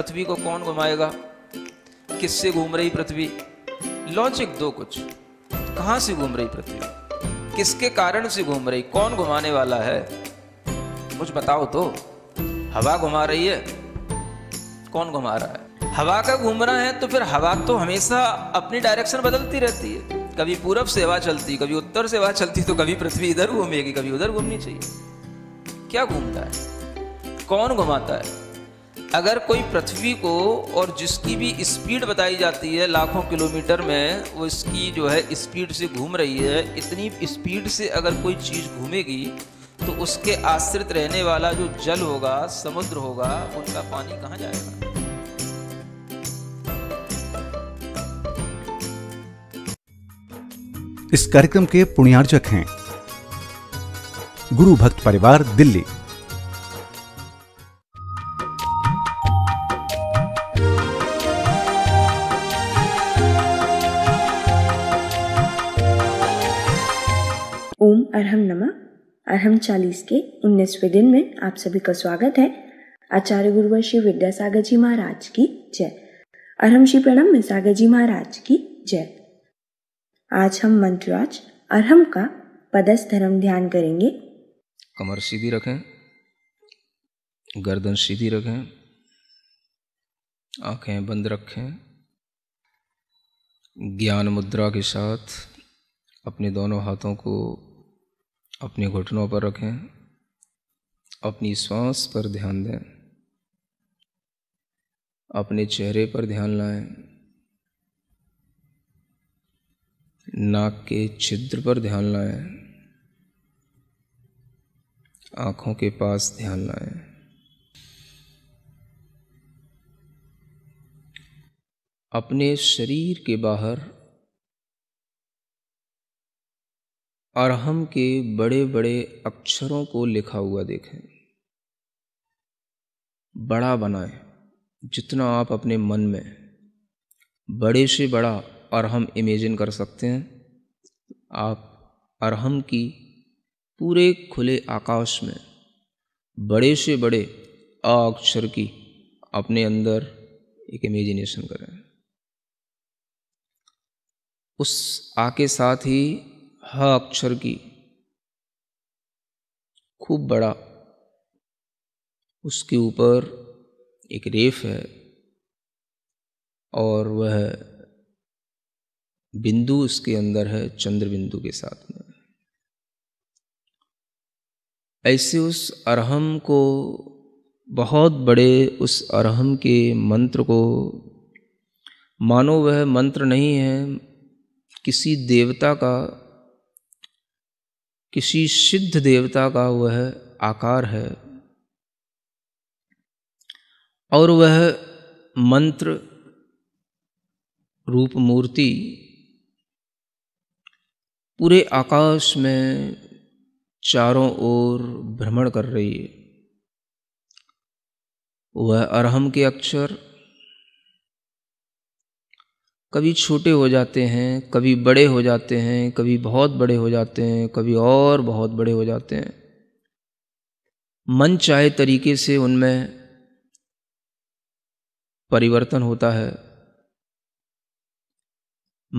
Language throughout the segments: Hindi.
पृथ्वी को कौन घुमाएगा किससे घूम रही पृथ्वी लॉजिक दो कुछ कहां से घूम रही पृथ्वी किसके कारण से घूम रही कौन घुमाने वाला है कुछ बताओ तो हवा घुमा रही है कौन घुमा रहा है हवा का घूम रहा है तो फिर हवा तो हमेशा अपनी डायरेक्शन बदलती रहती है कभी पूरब से हवा चलती कभी उत्तर से हवा चलती तो कभी पृथ्वी इधर घूमेगी कभी उधर घूमनी चाहिए क्या घूमता है कौन घुमाता है अगर कोई पृथ्वी को और जिसकी भी स्पीड बताई जाती है लाखों किलोमीटर में वो इसकी जो है स्पीड से घूम रही है इतनी स्पीड से अगर कोई चीज़ घूमेगी तो उसके आश्रित रहने वाला जो जल होगा समुद्र होगा उनका पानी कहाँ जाएगा इस कार्यक्रम के पुण्यार्चक हैं गुरु भक्त परिवार दिल्ली और हम चालीस के उन्नीसवे दिन में आप सभी का स्वागत है आचार्य गुरुवर श्री विद्यासागर जी महाराज की जय और हम श्री प्रणम सागर जी महाराज की जय आज हम मंत्राज अरहम का पदस्थ धर्म ध्यान करेंगे कमर सीधी रखें गर्दन सीधी रखें आंखें बंद रखें ज्ञान मुद्रा के साथ अपने दोनों हाथों को अपने घुटनों पर रखें अपनी सांस पर ध्यान दें अपने चेहरे पर ध्यान लाएं नाक के छिद्र पर ध्यान लाएं आँखों के पास ध्यान लाएं अपने शरीर के बाहर अरहम के बड़े बड़े अक्षरों को लिखा हुआ देखें बड़ा बनाए जितना आप अपने मन में बड़े से बड़ा अरहम इमेजिन कर सकते हैं आप अरहम की पूरे खुले आकाश में बड़े से बड़े आ अक्षर की अपने अंदर एक इमेजिनेशन करें उस आ के साथ ही ह अक्षर की खूब बड़ा उसके ऊपर एक रेफ है और वह बिंदु उसके अंदर है चंद्र बिंदु के साथ में ऐसे उस अरहम को बहुत बड़े उस अरहम के मंत्र को मानो वह मंत्र नहीं है किसी देवता का किसी सिद्ध देवता का वह आकार है और वह मंत्र रूप मूर्ति पूरे आकाश में चारों ओर भ्रमण कर रही है वह अरहम के अक्षर कभी छोटे हो जाते हैं कभी बड़े हो जाते हैं कभी बहुत बड़े हो जाते हैं कभी और बहुत बड़े हो जाते हैं मन चाहे तरीके से उनमें परिवर्तन होता है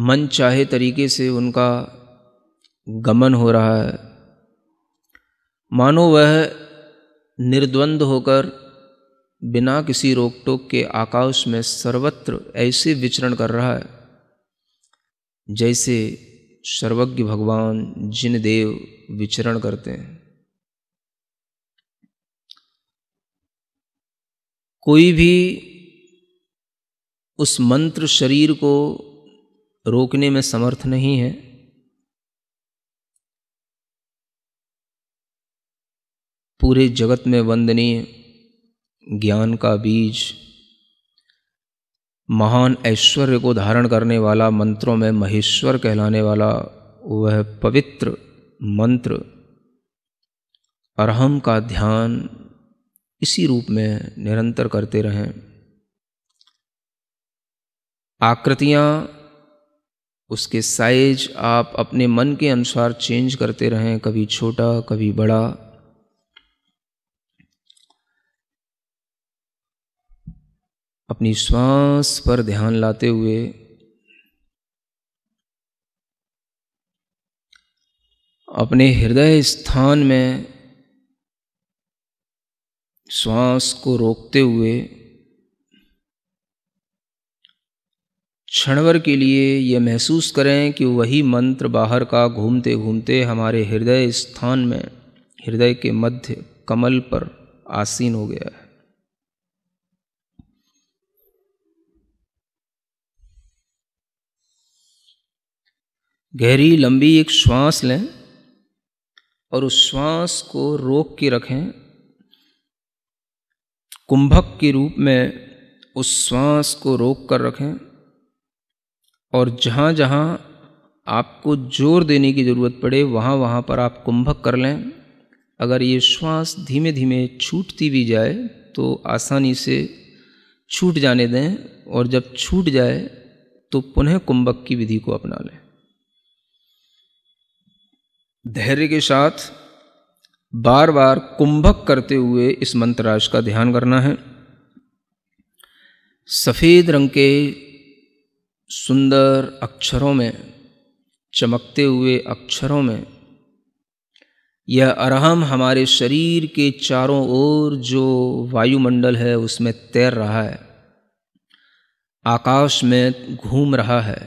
मन चाहे तरीके से उनका गमन हो रहा है मानो वह निर्द्वंद होकर बिना किसी रोक टोक के आकाश में सर्वत्र ऐसे विचरण कर रहा है जैसे सर्वज्ञ भगवान जिन देव विचरण करते हैं कोई भी उस मंत्र शरीर को रोकने में समर्थ नहीं है पूरे जगत में वंदनीय ज्ञान का बीज महान ऐश्वर्य को धारण करने वाला मंत्रों में महेश्वर कहलाने वाला वह पवित्र मंत्र अरहम का ध्यान इसी रूप में निरंतर करते रहें आकृतियाँ उसके साइज आप अपने मन के अनुसार चेंज करते रहें कभी छोटा कभी बड़ा अपनी श्वास पर ध्यान लाते हुए अपने हृदय स्थान में श्वास को रोकते हुए क्षणवर के लिए यह महसूस करें कि वही मंत्र बाहर का घूमते घूमते हमारे हृदय स्थान में हृदय के मध्य कमल पर आसीन हो गया है गहरी लंबी एक श्वास लें और उस श्वास को रोक के रखें कुंभक के रूप में उस श्वास को रोक कर रखें और जहाँ जहाँ आपको जोर देने की ज़रूरत पड़े वहाँ वहाँ पर आप कुंभक कर लें अगर ये श्वास धीमे धीमे छूटती भी जाए तो आसानी से छूट जाने दें और जब छूट जाए तो पुनः कुंभक की विधि को अपना लें धैर्य के साथ बार बार कुंभक करते हुए इस मंत्राश का ध्यान करना है सफ़ेद रंग के सुंदर अक्षरों में चमकते हुए अक्षरों में यह अरहम हमारे शरीर के चारों ओर जो वायुमंडल है उसमें तैर रहा है आकाश में घूम रहा है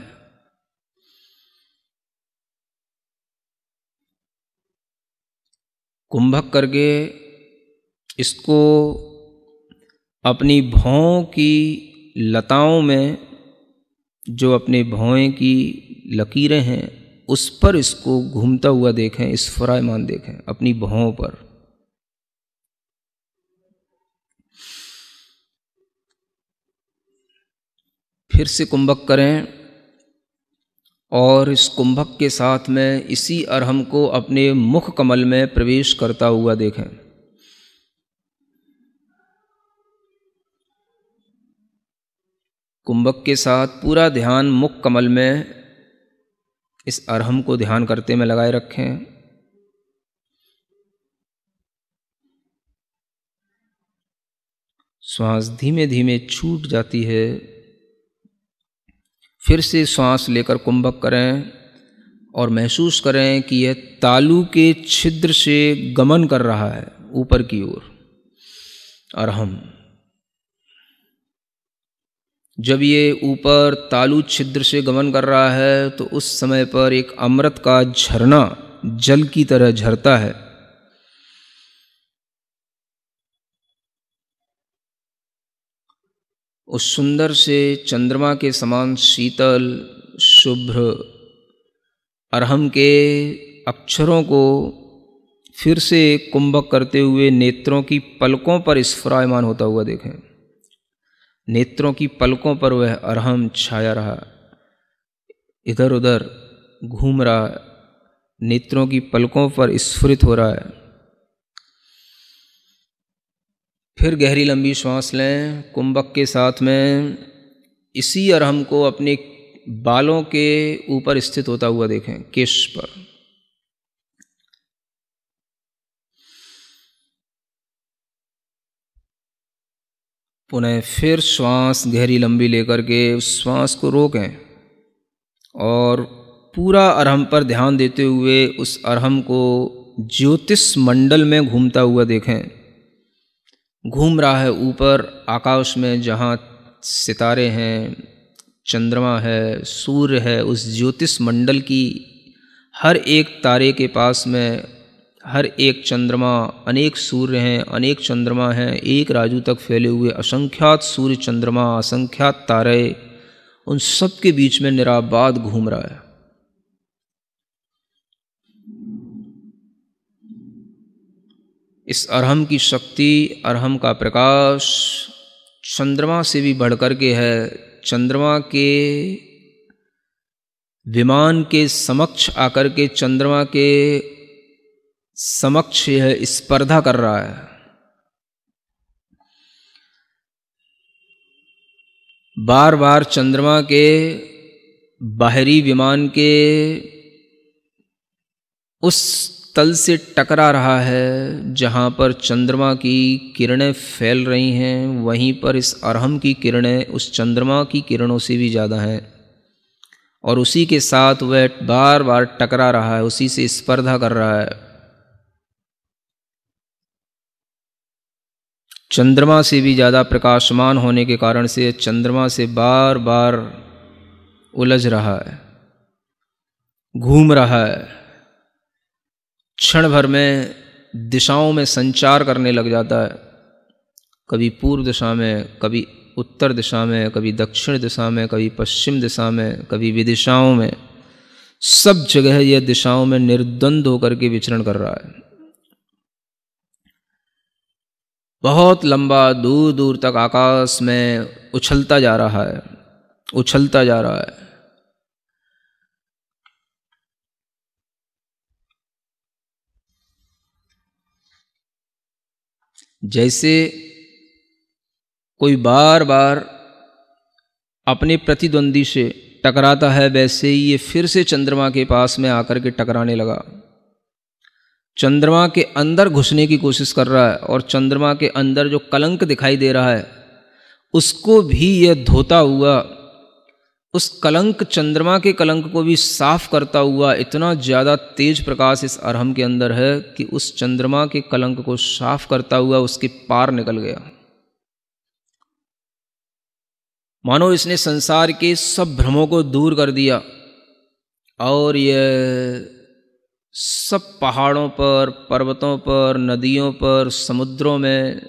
कुंभक करके इसको अपनी भौं की लताओं में जो अपने भौएं की लकीरें हैं उस पर इसको घूमता हुआ देखें इस फरायमान देखें अपनी भौं पर फिर से कुंभक करें और इस कुंभक के साथ में इसी अरहम को अपने मुख कमल में प्रवेश करता हुआ देखें कुंभक के साथ पूरा ध्यान मुख कमल में इस अरहम को ध्यान करते में लगाए रखें श्वास धीमे धीमे छूट जाती है फिर से सांस लेकर कुंभक करें और महसूस करें कि यह तालु के छिद्र से गमन कर रहा है ऊपर की ओर और हम जब ये ऊपर तालू छिद्र से गमन कर रहा है तो उस समय पर एक अमृत का झरना जल की तरह झरता है उस सुंदर से चंद्रमा के समान शीतल शुभ्र अरहम के अक्षरों को फिर से कुंभक करते हुए नेत्रों की पलकों पर स्फ्रायमान होता हुआ देखें नेत्रों की पलकों पर वह अरहम छाया रहा इधर उधर घूम रहा है नेत्रों की पलकों पर स्फुरित हो रहा है फिर गहरी लंबी श्वास लें कुंभक के साथ में इसी अरहम को अपने बालों के ऊपर स्थित होता हुआ देखें केश पर पुनः फिर श्वास गहरी लंबी लेकर के उस श्वास को रोकें और पूरा अरहम पर ध्यान देते हुए उस अरहम को ज्योतिष मंडल में घूमता हुआ देखें घूम रहा है ऊपर आकाश में जहाँ सितारे हैं चंद्रमा है सूर्य है उस ज्योतिष मंडल की हर एक तारे के पास में हर एक चंद्रमा अनेक सूर्य हैं अनेक चंद्रमा हैं एक राजू तक फैले हुए असंख्यात सूर्य चंद्रमा असंख्यात तारे उन सब के बीच में निराबाद घूम रहा है इस अरहम की शक्ति अरहम का प्रकाश चंद्रमा से भी बढ़कर के है चंद्रमा के विमान के समक्ष आकर के चंद्रमा के समक्ष यह स्पर्धा कर रहा है बार बार चंद्रमा के बाहरी विमान के उस तल से टकरा रहा है जहाँ पर चंद्रमा की किरणें फैल रही हैं वहीं पर इस अरहम की किरणें उस चंद्रमा की किरणों से भी ज़्यादा हैं और उसी के साथ वह बार बार टकरा रहा है उसी से स्पर्धा कर रहा है चंद्रमा से भी ज़्यादा प्रकाशमान होने के कारण से चंद्रमा से बार बार उलझ रहा है घूम रहा है क्षण भर में दिशाओं में संचार करने लग जाता है कभी पूर्व दिशा में कभी उत्तर दिशा में कभी दक्षिण दिशा में कभी पश्चिम दिशा में कभी विदिशाओं में सब जगह यह दिशाओं में निर्द्वंद होकर के विचरण कर रहा है बहुत लंबा दूर दूर तक आकाश में उछलता जा रहा है उछलता जा रहा है जैसे कोई बार बार अपने प्रतिद्वंदी से टकराता है वैसे ही ये फिर से चंद्रमा के पास में आकर के टकराने लगा चंद्रमा के अंदर घुसने की कोशिश कर रहा है और चंद्रमा के अंदर जो कलंक दिखाई दे रहा है उसको भी यह धोता हुआ उस कलंक चंद्रमा के कलंक को भी साफ करता हुआ इतना ज़्यादा तेज प्रकाश इस अरहम के अंदर है कि उस चंद्रमा के कलंक को साफ करता हुआ उसके पार निकल गया मानो इसने संसार के सब भ्रमों को दूर कर दिया और यह सब पहाड़ों पर पर्वतों पर नदियों पर समुद्रों में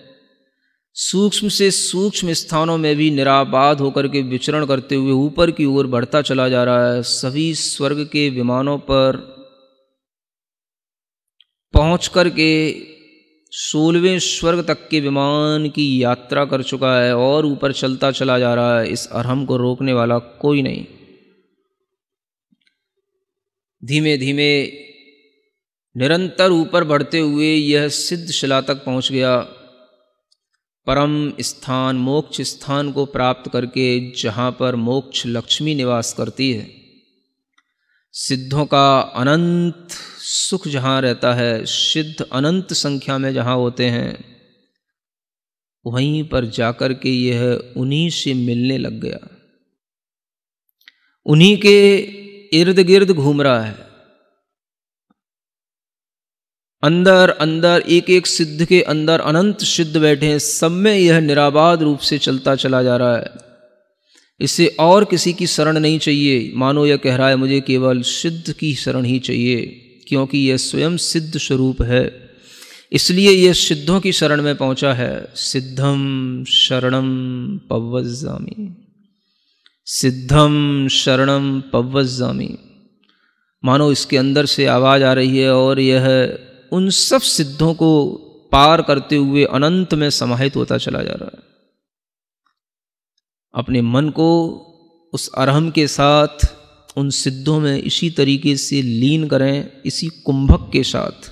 सूक्ष्म से सूक्ष्म स्थानों में भी निराबाद होकर के विचरण करते हुए ऊपर की ओर बढ़ता चला जा रहा है सभी स्वर्ग के विमानों पर पहुंच कर के सोलहवें स्वर्ग तक के विमान की यात्रा कर चुका है और ऊपर चलता चला जा रहा है इस अरहम को रोकने वाला कोई नहीं धीमे धीमे निरंतर ऊपर बढ़ते हुए यह सिद्ध शिला तक पहुंच गया परम स्थान मोक्ष स्थान को प्राप्त करके जहाँ पर मोक्ष लक्ष्मी निवास करती है सिद्धों का अनंत सुख जहाँ रहता है सिद्ध अनंत संख्या में जहाँ होते हैं वहीं पर जाकर के यह उन्हीं से मिलने लग गया उन्हीं के इर्द गिर्द घूम रहा है अंदर अंदर एक एक सिद्ध के अंदर अनंत सिद्ध बैठे हैं सब में यह निराबाद रूप से चलता चला जा रहा है इसे और किसी की शरण नहीं चाहिए मानो यह कह रहा है मुझे केवल सिद्ध की शरण ही चाहिए क्योंकि यह स्वयं सिद्ध स्वरूप है इसलिए यह सिद्धों की शरण में पहुंचा है सिद्धम शरणम पवजामी सिद्धम शरणम पवजामी मानो इसके अंदर से आवाज़ आ रही है और यह उन सब सिद्धों को पार करते हुए अनंत में समाहित होता चला जा रहा है अपने मन को उस अरहम के साथ उन सिद्धों में इसी तरीके से लीन करें इसी कुंभक के साथ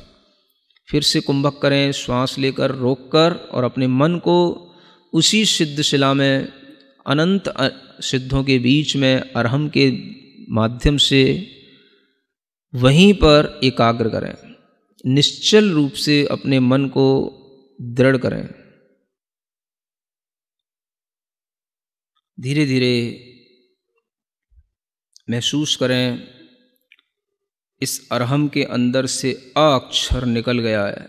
फिर से कुंभक करें श्वास लेकर रोककर और अपने मन को उसी सिद्ध शिला में अनंत सिद्धों के बीच में अरहम के माध्यम से वहीं पर एकाग्र करें निश्चल रूप से अपने मन को दृढ़ करें धीरे धीरे महसूस करें इस अरहम के अंदर से अक्षर निकल गया है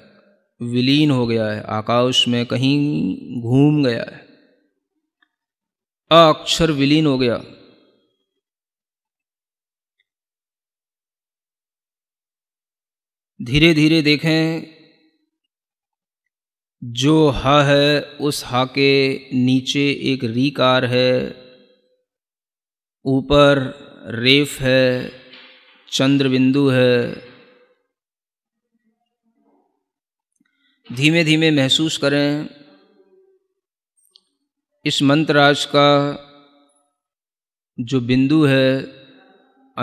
विलीन हो गया है आकाश में कहीं घूम गया है अक्षर विलीन हो गया धीरे धीरे देखें जो हा है उस हा के नीचे एक रीकार है ऊपर रेफ है चंद्र बिंदु है धीमे धीमे महसूस करें इस मंत्र का जो बिंदु है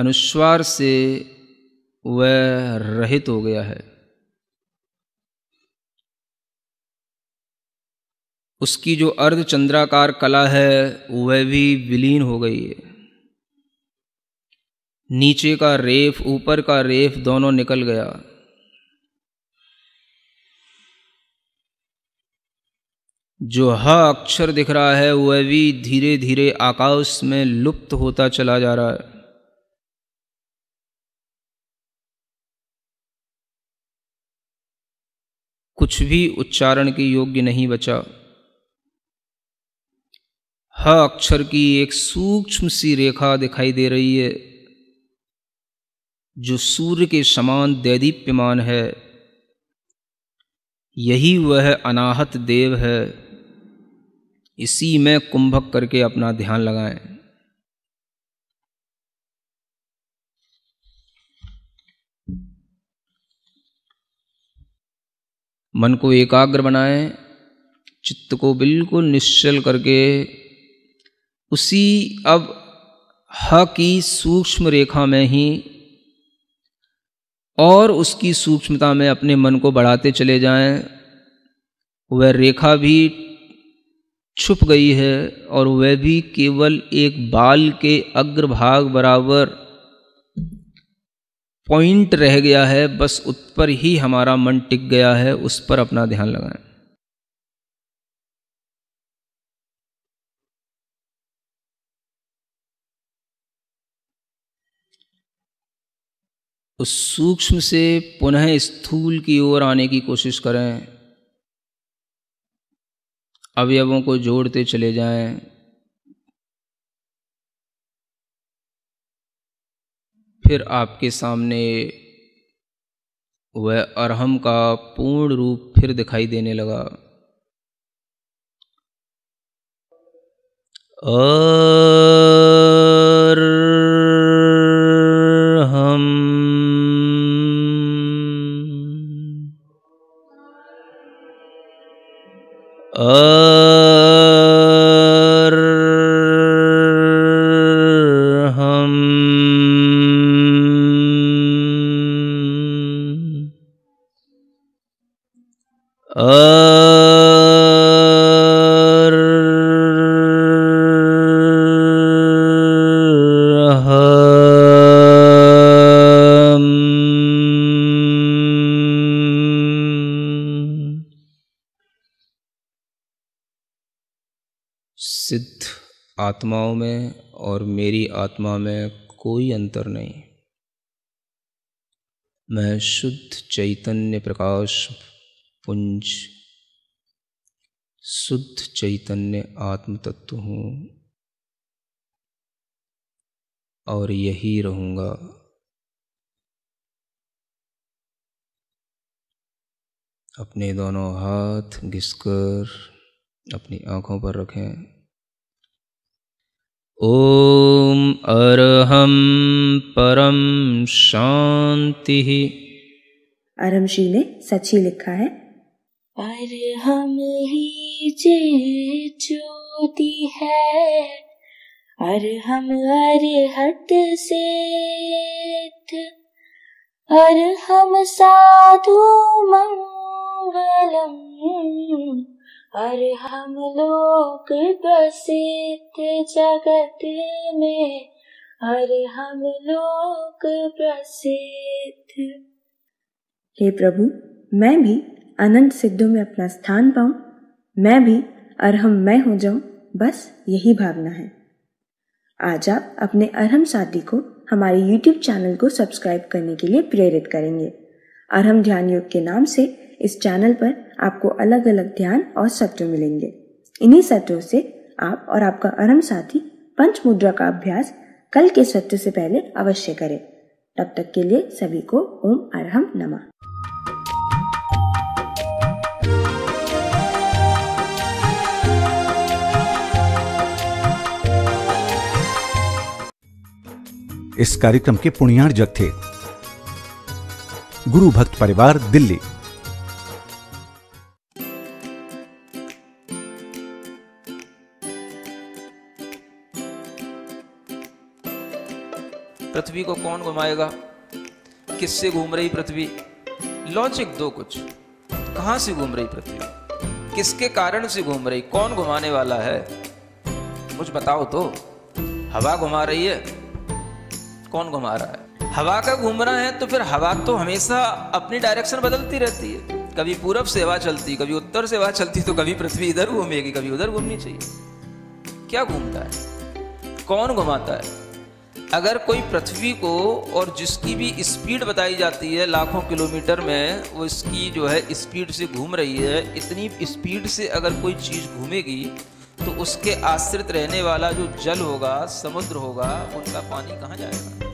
अनुस्वार से वह रहित हो गया है उसकी जो अर्धचंद्राकार कला है वह भी विलीन हो गई है नीचे का रेफ ऊपर का रेफ दोनों निकल गया जो ह अक्षर दिख रहा है वह भी धीरे धीरे आकाश में लुप्त होता चला जा रहा है कुछ भी उच्चारण के योग्य नहीं बचा ह अक्षर की एक सूक्ष्म सी रेखा दिखाई दे रही है जो सूर्य के समान दैदीप्यमान है यही वह अनाहत देव है इसी में कुंभक करके अपना ध्यान लगाएं मन को एकाग्र बनाए चित्त को बिल्कुल निश्चल करके उसी अब ह की सूक्ष्म रेखा में ही और उसकी सूक्ष्मता में अपने मन को बढ़ाते चले जाएं वह रेखा भी छुप गई है और वह भी केवल एक बाल के अग्रभाग बराबर पॉइंट रह गया है बस उस पर ही हमारा मन टिक गया है उस पर अपना ध्यान लगाएं उस सूक्ष्म से पुनः स्थूल की ओर आने की कोशिश करें अवयवों को जोड़ते चले जाएं फिर आपके सामने वह अरहम का पूर्ण रूप फिर दिखाई देने लगा आ... सिद्ध आत्माओं में और मेरी आत्मा में कोई अंतर नहीं मैं शुद्ध चैतन्य प्रकाश पुंज शुद्ध चैतन्य आत्म तत्व हूँ और यही रहूँगा अपने दोनों हाथ घिसकर अपनी आँखों पर रखें ॐ परम शांति अरहम श्री ने सच ही लिखा है अरहम ही जे ज्योति है अरहम अरहत से अरहम साधु मंगलम और हम लोग प्रसिद्ध जगत में हर हम लोग प्रसिद्ध हे प्रभु मैं भी अनंत सिद्धों में अपना स्थान पाऊं मैं भी अरहम मैं हो जाऊं बस यही भावना है आज आप अपने अरहम साथी को हमारे YouTube चैनल को सब्सक्राइब करने के लिए प्रेरित करेंगे अरहम ध्यान योग के नाम से इस चैनल पर आपको अलग अलग ध्यान और सत्र मिलेंगे इन्हीं सत्रों से आप और आपका अरम साथी पंच मुद्रा का अभ्यास कल के सत्र से पहले अवश्य करें तब तक के लिए सभी को ओम अरहम नमः इस कार्यक्रम के पुण्यार्जक थे गुरु भक्त परिवार दिल्ली पृथ्वी को कौन घुमाएगा किससे घूम रही पृथ्वी लॉजिक दो कुछ कहां से घूम रही पृथ्वी किसके कारण से घूम रही कौन घुमाने वाला है मुझ बताओ तो हवा घुमा रही है कौन घुमा रहा है हवा का घूमना है तो फिर हवा तो हमेशा अपनी डायरेक्शन बदलती रहती है कभी पूरब से हवा चलती कभी उत्तर से हवा चलती तो कभी पृथ्वी इधर घूमेगी कभी उधर घूमनी चाहिए क्या घूमता है कौन घुमाता है अगर कोई पृथ्वी को और जिसकी भी स्पीड बताई जाती है लाखों किलोमीटर में वो इसकी जो है स्पीड से घूम रही है इतनी स्पीड से अगर कोई चीज़ घूमेगी तो उसके आश्रित रहने वाला जो जल होगा समुद्र होगा उनका पानी कहाँ जाएगा